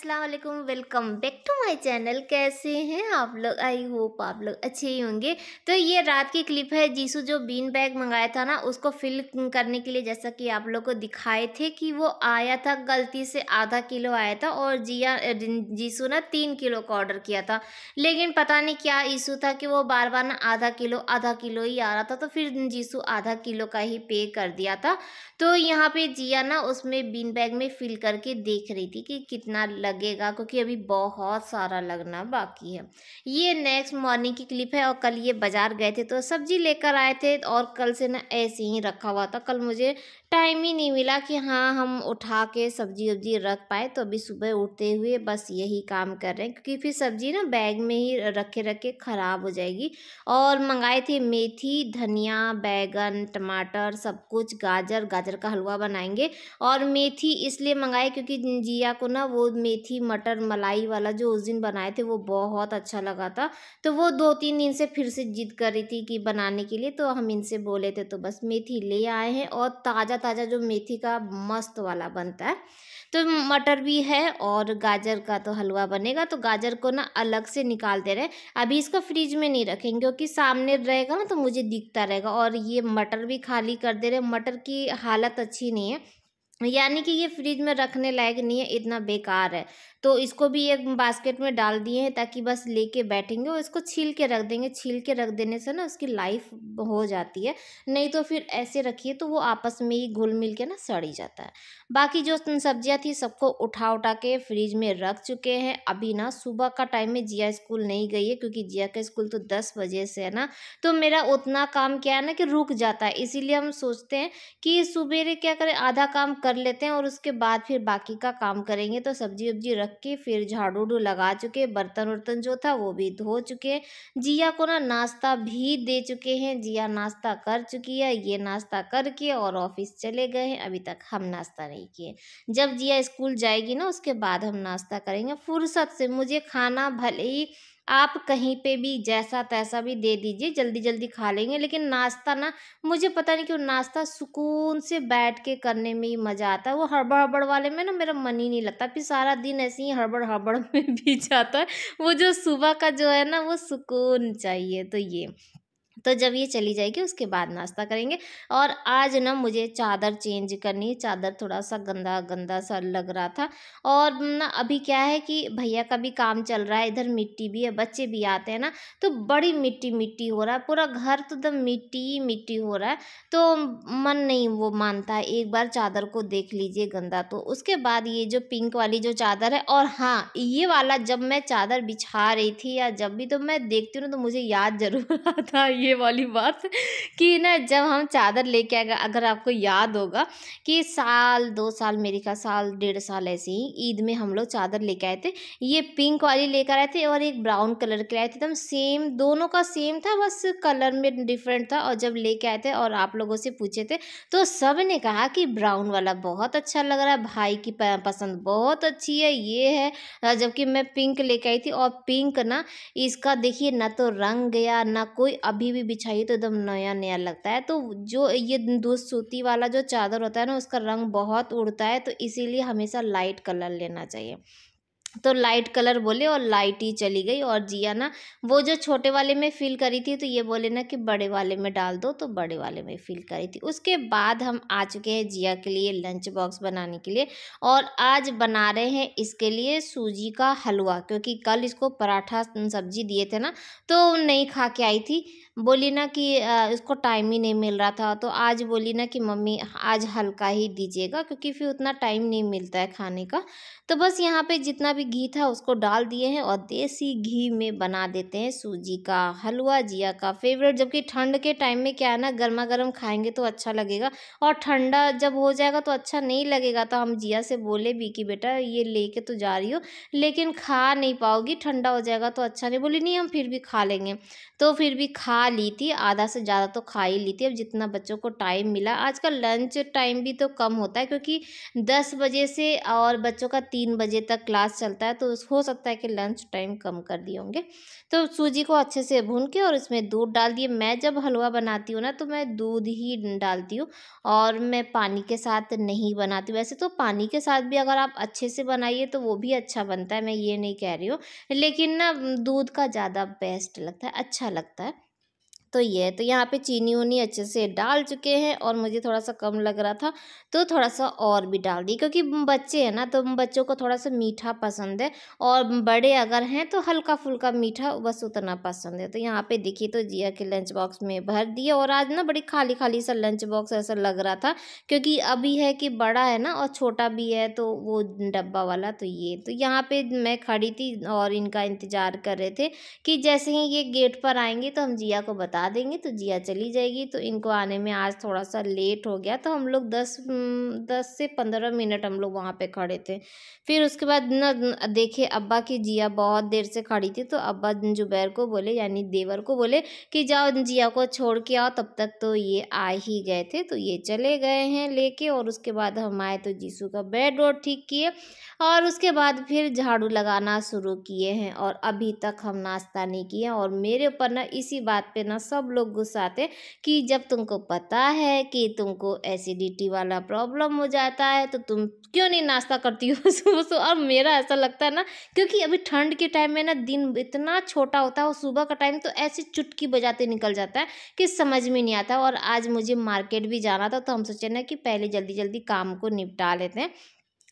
अस्सलाम वालेकुम welcome back to my channel कैसे हैं आप लोग आई होप आप लोग अच्छे ही होंगे तो ये रात की क्लिप है जीसू जो बीन बैग मंगाया था ना उसको फिल करने के लिए जैसा कि आप लोग को दिखाए थे कि वो आया था गलती से आधा किलो आया था और जिया जीसू ना तीन किलो का ऑर्डर किया था लेकिन पता नहीं क्या इशू था कि वो बार बार ना आधा किलो आधा किलो ही आ रहा था तो फिर जीसू आधा किलो का ही पे कर दिया था तो यहाँ पर जिया ना उसमें बीन बैग में फिल करके देख रही थी कि कितना लग लगेगा क्योंकि अभी बहुत सारा लगना बाकी है ये नेक्स्ट मॉर्निंग की क्लिप है और कल ये बाज़ार गए थे तो सब्ज़ी लेकर आए थे और कल से ना ऐसे ही रखा हुआ था कल मुझे टाइम ही नहीं मिला कि हाँ हम उठा के सब्जी वब्जी रख पाए तो अभी सुबह उठते हुए बस यही काम कर रहे हैं क्योंकि फिर सब्जी ना बैग में ही रखे रखे ख़राब हो जाएगी और मंगाए थे मेथी धनिया बैगन टमाटर सब कुछ गाजर गाजर का हलवा बनाएंगे और मेथी इसलिए मंगाए क्योंकि जिया को ना वो मेथी थी मटर मलाई वाला जो उस दिन बनाए थे वो बहुत अच्छा लगा था तो वो दो तीन दिन से फिर से जिद कर रही थी कि बनाने के लिए तो हम इनसे बोले थे तो बस मेथी ले आए हैं और ताज़ा ताज़ा जो मेथी का मस्त वाला बनता है तो मटर भी है और गाजर का तो हलवा बनेगा तो गाजर को ना अलग से निकाल दे रहे अभी इसको फ्रिज में नहीं रखेंगे क्योंकि सामने रहेगा ना तो मुझे दिखता रहेगा और ये मटर भी खाली कर दे रहे मटर की हालत अच्छी नहीं है यानी कि ये फ्रिज में रखने लायक नहीं है इतना बेकार है तो इसको भी एक बास्केट में डाल दिए हैं ताकि बस लेके बैठेंगे और इसको छील के रख देंगे छील के रख देने से ना उसकी लाइफ हो जाती है नहीं तो फिर ऐसे रखिए तो वो आपस में ही घुल मिल के ना सड़ ही जाता है बाकी जो सब्जियां थी सबको उठा उठा के फ्रिज में रख चुके हैं अभी ना सुबह का टाइम में जिया स्कूल नहीं गई है क्योंकि जिया का स्कूल तो दस बजे से है ना तो मेरा उतना काम क्या है ना कि रुक जाता है इसीलिए हम सोचते हैं कि सुबेरे क्या करें आधा काम कर कर लेते हैं और उसके बाद फिर बाकी का काम करेंगे तो सब्जी वब्जी रख के फिर झाड़ू उड़ू लगा चुके बर्तन वर्तन जो था वो भी धो चुके हैं जिया को ना नाश्ता भी दे चुके हैं जिया नाश्ता कर चुकी है ये नाश्ता करके और ऑफिस चले गए हैं अभी तक हम नाश्ता नहीं किए जब जिया स्कूल जाएगी ना उसके बाद हम नाश्ता करेंगे फुर्सत से मुझे खाना भले ही आप कहीं पे भी जैसा तैसा भी दे दीजिए जल्दी जल्दी खा लेंगे लेकिन नाश्ता ना मुझे पता नहीं क्यों नाश्ता सुकून से बैठ के करने में ही मज़ा आता है वो हड़बड़ हड़बड़ वाले में ना मेरा मन ही नहीं लगता फिर सारा दिन ऐसे ही हड़बड़ हड़बड़ में भी जाता है वो जो सुबह का जो है ना वो सुकून चाहिए तो ये तो जब ये चली जाएगी उसके बाद नाश्ता करेंगे और आज ना मुझे चादर चेंज करनी है चादर थोड़ा सा गंदा गंदा सा लग रहा था और ना अभी क्या है कि भैया का भी काम चल रहा है इधर मिट्टी भी है बच्चे भी आते हैं ना तो बड़ी मिट्टी मिट्टी हो रहा है पूरा घर तो एकदम मिट्टी ही मिट्टी हो रहा है तो मन नहीं वो मानता है एक बार चादर को देख लीजिए गंदा तो उसके बाद ये जो पिंक वाली जो चादर है और हाँ ये वाला जब मैं चादर बिछा रही थी या जब भी तो मैं देखती हूँ तो मुझे याद जरूर आता ये ये वाली बात कि ना जब हम चादर लेके आएगा अगर आपको याद होगा कि साल दो साल मेरे का साल डेढ़ साल ऐसे ही ईद में हम लोग चादर लेके आए थे ये पिंक वाली लेकर आए थे और एक ब्राउन कलर के आए थे एकदम सेम दोनों का सेम था बस कलर में डिफरेंट था और जब लेके आए थे और आप लोगों से पूछे थे तो सब ने कहा कि ब्राउन वाला बहुत अच्छा लग रहा है भाई की पसंद बहुत अच्छी है ये है जबकि मैं पिंक लेके आई थी और पिंक ना इसका देखिए ना तो रंग गया ना कोई अभी भी भी बिछाइए तो एकदम नया नया लगता है तो जो ये दो सूती वाला जो चादर होता है ना उसका रंग बहुत उड़ता है तो इसीलिए हमेशा लाइट कलर लेना चाहिए तो लाइट कलर बोले और लाइट ही चली गई और जिया ना वो जो छोटे वाले में फिल करी थी तो ये बोले ना कि बड़े वाले में डाल दो तो बड़े वाले में फिल करी थी उसके बाद हम आ चुके हैं जिया के लिए लंच बॉक्स बनाने के लिए और आज बना रहे हैं इसके लिए सूजी का हलवा क्योंकि कल इसको पराठा सब्जी दिए थे ना तो नहीं खा के आई थी बोली ना कि इसको टाइम ही नहीं मिल रहा था तो आज बोली ना कि मम्मी आज हल्का ही दीजिएगा क्योंकि फिर उतना टाइम नहीं मिलता है खाने का तो बस यहाँ पर जितना भी घी था उसको डाल दिए हैं और देसी घी में बना देते हैं सूजी का हलवा जिया का फेवरेट जबकि ठंड के टाइम में क्या है ना गर्मा गर्म खाएंगे तो अच्छा लगेगा और ठंडा जब हो जाएगा तो अच्छा नहीं लगेगा तो हम जिया से बोले भी कि बेटा ये लेके तो जा रही हो लेकिन खा नहीं पाओगी ठंडा हो जाएगा तो अच्छा नहीं बोली नहीं हम फिर भी खा लेंगे तो फिर भी खा ली थी आधा से ज़्यादा तो खा ही ली थी अब जितना बच्चों को टाइम मिला आजकल लंच टाइम भी तो कम होता है क्योंकि दस बजे से और बच्चों का तीन बजे तक क्लास चल चलता है तो हो सकता है कि लंच टाइम कम कर दिए होंगे तो सूजी को अच्छे से भून के और इसमें दूध डाल दिए मैं जब हलवा बनाती हूँ ना तो मैं दूध ही डालती हूँ और मैं पानी के साथ नहीं बनाती वैसे तो पानी के साथ भी अगर आप अच्छे से बनाइए तो वो भी अच्छा बनता है मैं ये नहीं कह रही हूँ लेकिन ना दूध का ज़्यादा बेस्ट लगता है अच्छा लगता है तो ये तो यहाँ पे चीनी उनी अच्छे से डाल चुके हैं और मुझे थोड़ा सा कम लग रहा था तो थोड़ा सा और भी डाल दी क्योंकि बच्चे हैं ना तो बच्चों को थोड़ा सा मीठा पसंद है और बड़े अगर हैं तो हल्का फुल्का मीठा बस उतना पसंद है तो यहाँ पे देखिए तो जिया के लंच बॉक्स में भर दिए और आज ना बड़ी खाली खाली सा लंच बॉक्स ऐसा लग रहा था क्योंकि अभी है कि बड़ा है ना और छोटा भी है तो वो डब्बा वाला तो ये तो यहाँ पर मैं खड़ी थी और इनका इंतज़ार कर रहे थे कि जैसे ही ये गेट पर आएंगे तो हम जिया को बता बता देंगे तो जिया चली जाएगी तो इनको आने में आज थोड़ा सा लेट हो गया तो हम लोग दस दस से पंद्रह मिनट हम लोग वहाँ पे खड़े थे फिर उसके बाद न देखे अब्बा की जिया बहुत देर से खड़ी थी तो अब्बा जुबैर को बोले यानी देवर को बोले कि जाओ जिया को छोड़ के आओ तब तक तो ये आ ही गए थे तो ये चले गए हैं लेके और उसके बाद हम आए तो जीसू का बेड रोड ठीक किए और उसके बाद फिर झाड़ू लगाना शुरू किए हैं और अभी तक हम नाश्ता नहीं किए और मेरे ऊपर ना इसी बात पे ना सब लोग गुस्साते कि जब तुमको पता है कि तुमको एसिडिटी वाला प्रॉब्लम हो जाता है तो तुम क्यों नहीं नाश्ता करती हो सुबह सुबह और मेरा ऐसा लगता है ना क्योंकि अभी ठंड के टाइम में ना दिन इतना छोटा होता है और सुबह का टाइम तो ऐसे चुटकी बजाते निकल जाता है कि समझ में नहीं आता और आज मुझे मार्केट भी जाना था तो हम सोचे ना कि पहले जल्दी जल्दी काम को निपटा लेते हैं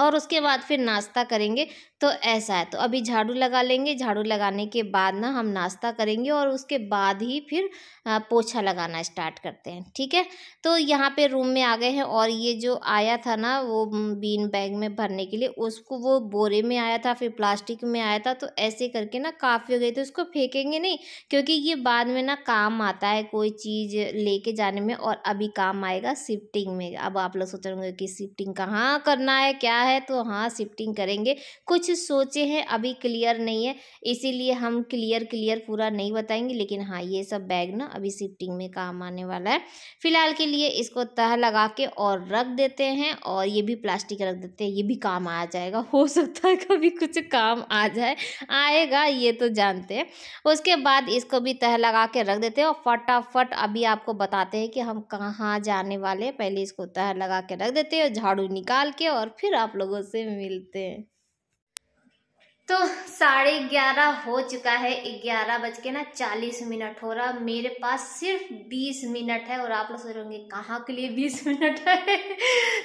और उसके बाद फिर नाश्ता करेंगे तो ऐसा है तो अभी झाड़ू लगा लेंगे झाड़ू लगाने के बाद ना हम नाश्ता करेंगे और उसके बाद ही फिर पोछा लगाना स्टार्ट करते हैं ठीक है तो यहाँ पे रूम में आ गए हैं और ये जो आया था ना वो बीन बैग में भरने के लिए उसको वो बोरे में आया था फिर प्लास्टिक में आया था तो ऐसे करके ना काफ़ी हो गई तो उसको फेंकेंगे नहीं क्योंकि ये बाद में ना काम आता है कोई चीज़ लेके जाने में और अभी काम आएगा शिफ्टिंग में अब आप लोग सोच रहे होंगे कि शिफ्टिंग कहाँ करना है क्या है तो हाँ शिफ्टिंग करेंगे कुछ सोचे हैं अभी क्लियर नहीं है इसीलिए हम क्लियर क्लियर पूरा नहीं बताएंगे लेकिन हाँ ये सब बैग ना अभी शिफ्टिंग में काम आने वाला है फ़िलहाल के लिए इसको तह लगा के और रख देते हैं और ये भी प्लास्टिक रख देते हैं ये भी काम आ जाएगा हो सकता है कभी कुछ काम आ जाए आएगा ये तो जानते हैं उसके बाद इसको भी तह लगा के रख देते हैं और फटाफट अभी आपको बताते हैं कि हम कहाँ जाने वाले पहले इसको तह लगा के रख देते हैं झाड़ू निकाल के और फिर आप लोगों से मिलते हैं तो साढ़े ग्यारह हो चुका है ग्यारह बज के ना चालीस मिनट हो रहा मेरे पास सिर्फ बीस मिनट है और आप लोग सोच रहे कहाँ के लिए बीस मिनट है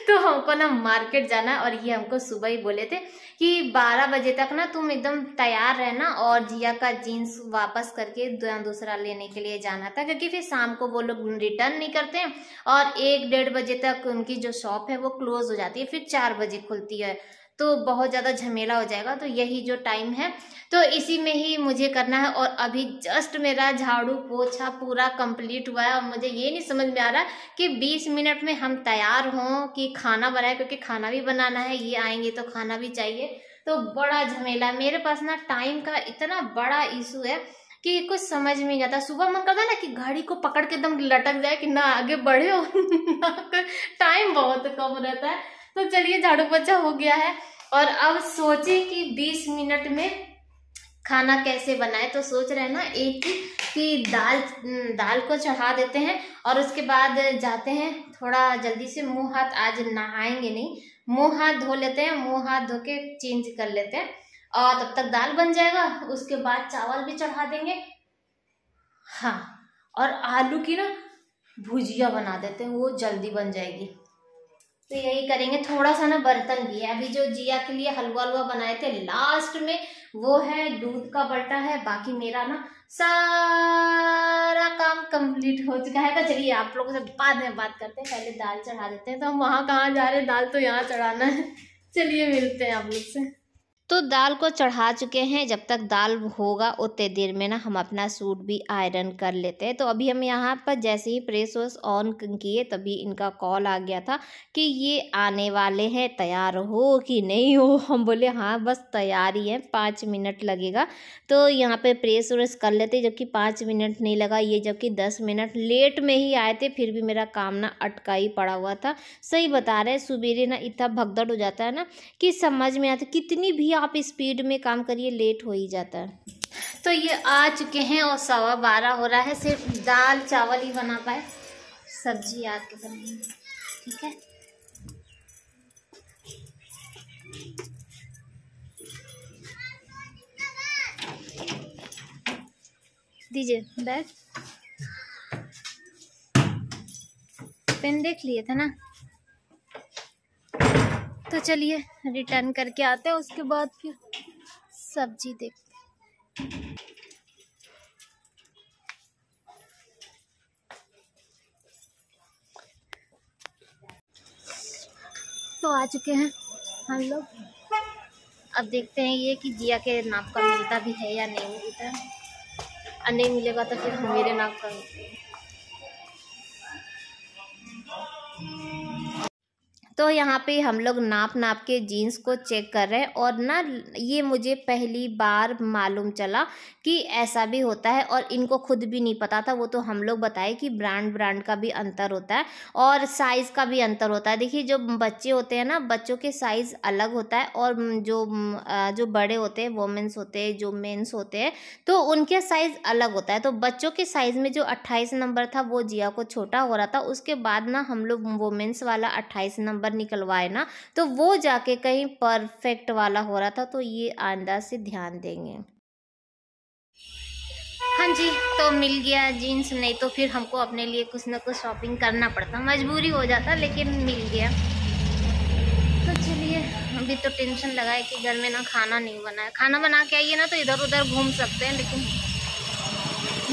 तो हमको ना मार्केट जाना है और ये हमको सुबह ही बोले थे कि बारह बजे तक ना तुम एकदम तैयार रहना और जिया का जीन्स वापस करके दूसरा लेने के लिए जाना था क्योंकि फिर शाम को वो लोग रिटर्न नहीं करते और एक डेढ़ बजे तक उनकी जो शॉप है वो क्लोज हो जाती है फिर चार बजे खुलती है तो बहुत ज़्यादा झमेला हो जाएगा तो यही जो टाइम है तो इसी में ही मुझे करना है और अभी जस्ट मेरा झाड़ू पोछा पूरा कंप्लीट हुआ है और मुझे ये नहीं समझ में आ रहा कि 20 मिनट में हम तैयार हों कि खाना बनाए क्योंकि खाना भी बनाना है ये आएंगे तो खाना भी चाहिए तो बड़ा झमेला मेरे पास ना टाइम का इतना बड़ा इशू है कि कुछ समझ में नहीं आता सुबह मन करता ना कि घड़ी को पकड़ के एकदम लटक जाए कि ना आगे बढ़े हो टाइम बहुत कम रहता है तो चलिए झाड़ू पोछा हो गया है और अब सोचे कि 20 मिनट में खाना कैसे बनाए तो सोच रहे हैं ना एक कि दाल हम्म, दाल को चढ़ा देते हैं और उसके बाद जाते हैं थोड़ा जल्दी से मुंह हाथ आज नहाएंगे नहीं मुंह हाथ धो लेते हैं मुंह हाथ धो के चेंज कर लेते हैं और तब तक दाल बन जाएगा उसके बाद चावल भी चढ़ा देंगे हाँ और आलू की ना भुजिया बना देते हैं वो जल्दी बन जाएगी तो यही करेंगे थोड़ा सा ना बर्तन भी है अभी जो जिया के लिए हलवा हलवा बनाए थे लास्ट में वो है दूध का बल्टा है बाकी मेरा ना सारा काम कंप्लीट हो चुका है तो चलिए आप लोगों से बाद में बात करते हैं पहले दाल चढ़ा देते हैं तो हम वहाँ कहाँ जा रहे हैं दाल तो यहाँ चढ़ाना है चलिए मिलते हैं आप लोग से तो दाल को चढ़ा चुके हैं जब तक दाल होगा उतने देर में ना हम अपना सूट भी आयरन कर लेते हैं तो अभी हम यहाँ पर जैसे ही प्रेस वेस ऑन किए तभी इनका कॉल आ गया था कि ये आने वाले हैं तैयार हो कि नहीं हो हम बोले हाँ बस तैयार ही है पाँच मिनट लगेगा तो यहाँ पे प्रेस वेस कर लेते जबकि पाँच मिनट नहीं लगा ये जबकि दस मिनट लेट में ही आए थे फिर भी मेरा काम ना अटका ही पड़ा हुआ था सही बता रहे हैं सुबेरे ना इतना भगदड़ हो जाता है ना कि समझ में आता कितनी भी आप स्पीड में काम करिए लेट हो ही जाता है तो ये आ चुके हैं और सवा बारह हो रहा है सिर्फ दाल चावल ही बना पाए सब्जी आके बनाएंगे ठीक है दीजिए बैग पेन देख लिए थे ना तो चलिए रिटर्न करके आते हैं उसके बाद फिर सब्जी देखते तो आ चुके हैं हम लोग अब देखते हैं ये कि जिया के नाप का मिलता भी है या नहीं मिलता और नहीं मिलेगा तो फिर मेरे नाप का मिलता है तो यहाँ पे हम लोग नाप नाप के जीन्स को चेक कर रहे हैं और ना ये मुझे पहली बार मालूम चला कि ऐसा भी होता है और इनको खुद भी नहीं पता था वो तो हम लोग बताए कि ब्रांड ब्रांड का भी अंतर होता है और साइज़ का भी अंतर होता है देखिए जो बच्चे होते हैं ना बच्चों के साइज़ अलग होता है और जो जो बड़े होते हैं वोमेंस होते हैं जो मेन्स होते हैं तो उनके साइज़ अलग होता है तो बच्चों के साइज़ में जो अट्ठाईस नंबर था वो जिया को छोटा हो रहा था उसके बाद ना हम लोग वोमेंस वाला अट्ठाईस नंबर नंबर निकलवाए ना तो वो जाके कहीं परफेक्ट वाला हो रहा था तो ये आइंदा से ध्यान देंगे हाँ जी तो मिल गया जीन्स नहीं तो फिर हमको अपने लिए कुछ ना कुछ शॉपिंग करना पड़ता मजबूरी हो जाता लेकिन मिल गया तो चलिए अभी तो टेंशन लगा है कि घर में ना खाना नहीं बना है खाना बना के आइए ना तो इधर उधर घूम सकते हैं लेकिन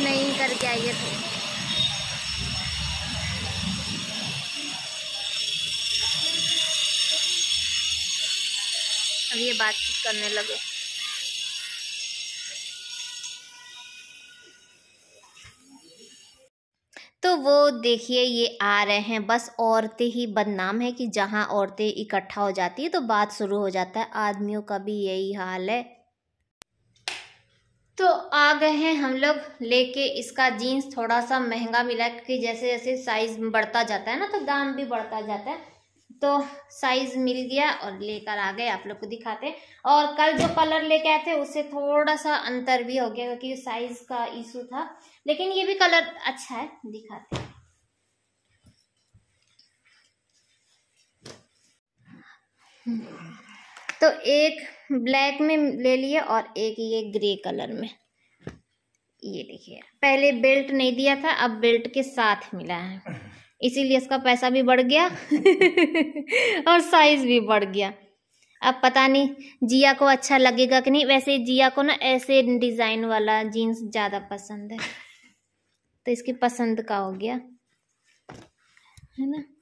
नहीं करके आइए तो अब ये बातचीत करने लगे तो वो देखिए ये आ रहे हैं बस औरतें ही बदनाम है कि जहाँ औरतें इकट्ठा हो जाती है तो बात शुरू हो जाता है आदमियों का भी यही हाल है तो आ गए हैं हम लोग लेके इसका जीन्स थोड़ा सा महंगा मिला क्योंकि जैसे जैसे साइज़ बढ़ता जाता है ना तो दाम भी बढ़ता जाता है तो साइज मिल गया और लेकर आ गए आप लोग को दिखाते और कल जो कलर लेके आए थे उससे थोड़ा सा अंतर भी हो गया क्योंकि साइज का इशू था लेकिन ये भी कलर अच्छा है दिखाते तो एक ब्लैक में ले लिए और एक ये ग्रे कलर में ये देखिए पहले बेल्ट नहीं दिया था अब बेल्ट के साथ मिला है इसीलिए इसका पैसा भी बढ़ गया और साइज़ भी बढ़ गया अब पता नहीं जिया को अच्छा लगेगा कि नहीं वैसे जिया को ना ऐसे डिज़ाइन वाला जीन्स ज़्यादा पसंद है तो इसकी पसंद का हो गया है ना